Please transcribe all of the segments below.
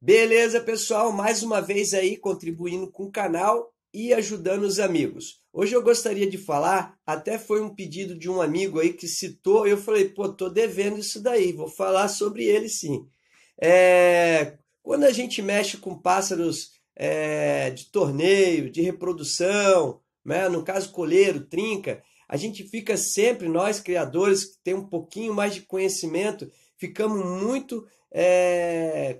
Beleza, pessoal? Mais uma vez aí contribuindo com o canal e ajudando os amigos. Hoje eu gostaria de falar, até foi um pedido de um amigo aí que citou, eu falei, pô, tô devendo isso daí, vou falar sobre ele sim. É, quando a gente mexe com pássaros é, de torneio, de reprodução, né? no caso coleiro, trinca, a gente fica sempre, nós criadores, que tem um pouquinho mais de conhecimento, ficamos muito é,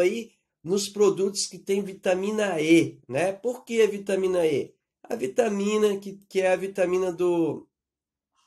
aí nos produtos que tem vitamina E, né? Por que vitamina E? A vitamina que, que é a vitamina do,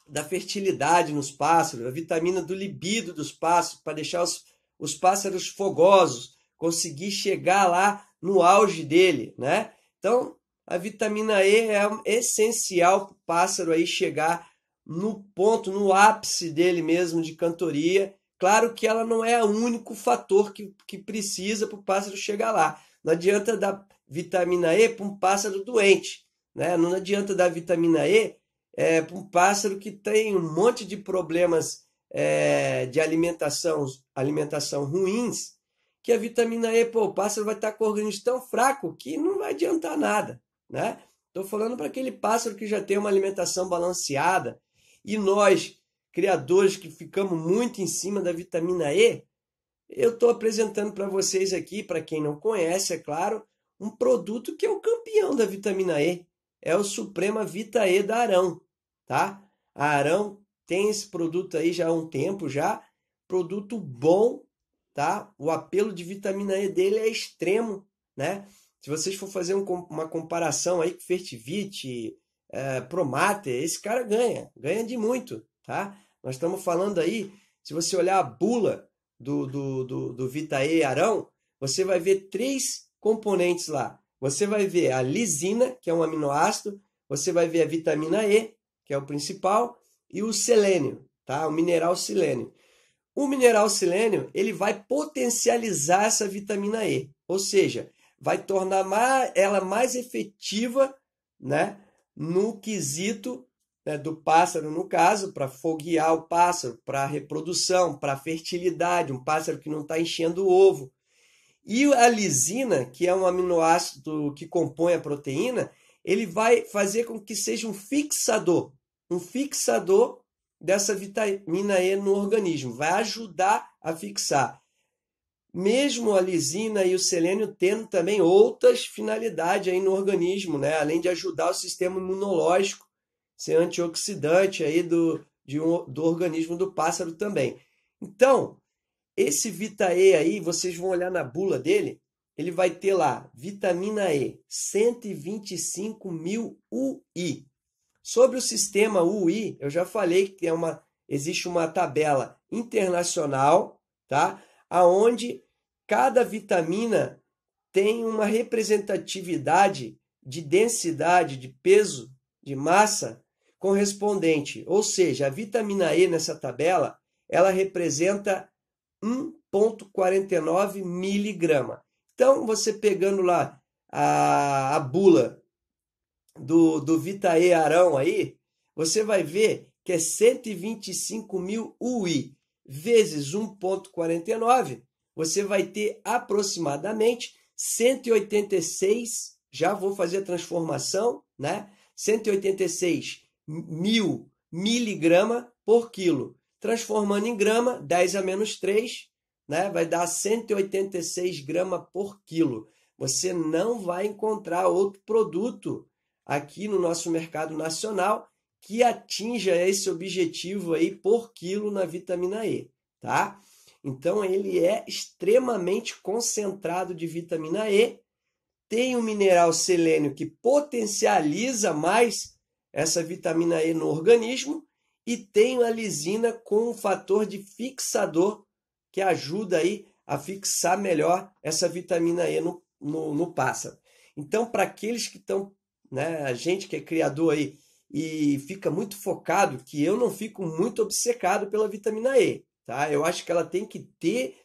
da fertilidade nos pássaros, a vitamina do libido dos pássaros, para deixar os, os pássaros fogosos, conseguir chegar lá no auge dele, né? Então, a vitamina E é essencial para o pássaro aí chegar no ponto, no ápice dele mesmo de cantoria. Claro que ela não é o único fator que, que precisa para o pássaro chegar lá. Não adianta dar vitamina E para um pássaro doente. Né? Não adianta dar vitamina E é, para um pássaro que tem um monte de problemas é, de alimentação, alimentação ruins, que a vitamina E, pô, o pássaro vai estar tá com o organismo tão fraco que não vai adiantar nada. Né? Estou falando para aquele pássaro que já tem uma alimentação balanceada, e nós, criadores que ficamos muito em cima da vitamina E, eu estou apresentando para vocês aqui, para quem não conhece, é claro, um produto que é o campeão da vitamina E. É o Suprema Vita E da Arão, tá? A Arão tem esse produto aí já há um tempo já, produto bom, tá? O apelo de vitamina E dele é extremo, né? Se vocês for fazer um, uma comparação aí com Fertivite, uh, eh, Promate, esse cara ganha, ganha de muito, tá? Nós estamos falando aí, se você olhar a bula do, do, do, do Vitae Arão, você vai ver três componentes lá. Você vai ver a lisina, que é um aminoácido, você vai ver a vitamina E, que é o principal, e o selênio, tá? O mineral selênio. O mineral selênio, ele vai potencializar essa vitamina E, ou seja, vai tornar mais, ela mais efetiva, né, no quesito né, do pássaro, no caso, para foguear o pássaro, para reprodução, para fertilidade, um pássaro que não está enchendo o ovo. E a lisina, que é um aminoácido que compõe a proteína, ele vai fazer com que seja um fixador, um fixador dessa vitamina E no organismo, vai ajudar a fixar. Mesmo a lisina e o selênio tendo também outras finalidades aí no organismo, né? além de ajudar o sistema imunológico, ser antioxidante aí do, de um, do organismo do pássaro também. Então, esse Vita E aí, vocês vão olhar na bula dele, ele vai ter lá vitamina E, 125 mil UI. Sobre o sistema UI, eu já falei que tem é uma, existe uma tabela internacional, tá? aonde cada vitamina tem uma representatividade de densidade, de peso, de massa correspondente. Ou seja, a vitamina E nessa tabela, ela representa 1,49 miligrama. Então, você pegando lá a, a bula do, do Vita E Arão aí, você vai ver que é 125 mil UI vezes 1,49, você vai ter aproximadamente 186. Já vou fazer a transformação, né? 186 mil miligrama por quilo. Transformando em grama, 10 a menos 3, né? vai dar 186 gramas por quilo. Você não vai encontrar outro produto aqui no nosso mercado nacional que atinja esse objetivo aí por quilo na vitamina E, tá? Então ele é extremamente concentrado de vitamina E, tem o mineral selênio que potencializa mais essa vitamina E no organismo e tem a lisina com um fator de fixador que ajuda aí a fixar melhor essa vitamina E no, no, no pássaro. Então, para aqueles que estão, né, a gente que é criador aí, e fica muito focado que eu não fico muito obcecado pela vitamina E, tá? Eu acho que ela tem que ter,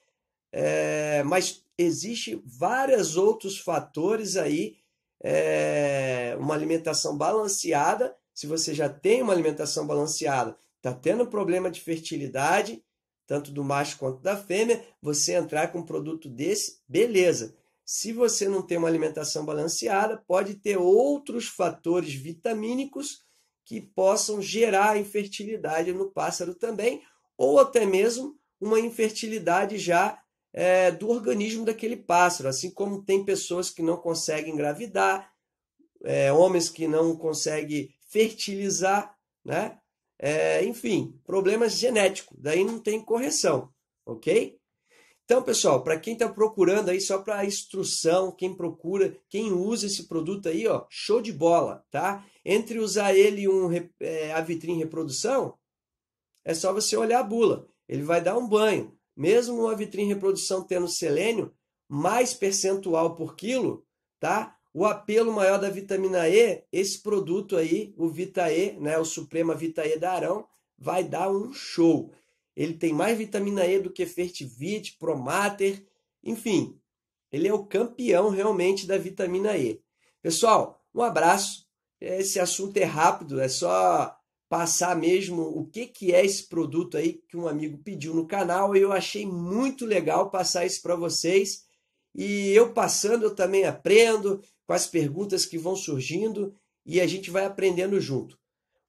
é, mas existe vários outros fatores aí, é, uma alimentação balanceada. Se você já tem uma alimentação balanceada, está tendo problema de fertilidade, tanto do macho quanto da fêmea, você entrar com um produto desse, beleza. Se você não tem uma alimentação balanceada, pode ter outros fatores vitamínicos que possam gerar infertilidade no pássaro também, ou até mesmo uma infertilidade já é, do organismo daquele pássaro, assim como tem pessoas que não conseguem engravidar, é, homens que não conseguem fertilizar, né? É, enfim, problemas genéticos, daí não tem correção, ok? Então, pessoal, para quem está procurando aí só para instrução, quem procura, quem usa esse produto aí, ó, show de bola, tá? Entre usar ele e um, é, a vitrine reprodução, é só você olhar a bula. Ele vai dar um banho. Mesmo uma vitrine reprodução tendo selênio, mais percentual por quilo, tá? O apelo maior da vitamina E, esse produto aí, o Vita E, né, o Suprema Vita E da Arão, vai dar um show ele tem mais vitamina E do que Fertivit, Promater, enfim, ele é o campeão realmente da vitamina E. Pessoal, um abraço. Esse assunto é rápido, é só passar mesmo o que, que é esse produto aí que um amigo pediu no canal e eu achei muito legal passar isso para vocês. E eu passando, eu também aprendo com as perguntas que vão surgindo e a gente vai aprendendo junto.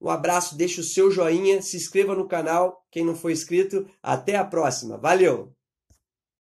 Um abraço, deixe o seu joinha, se inscreva no canal, quem não for inscrito. Até a próxima. Valeu!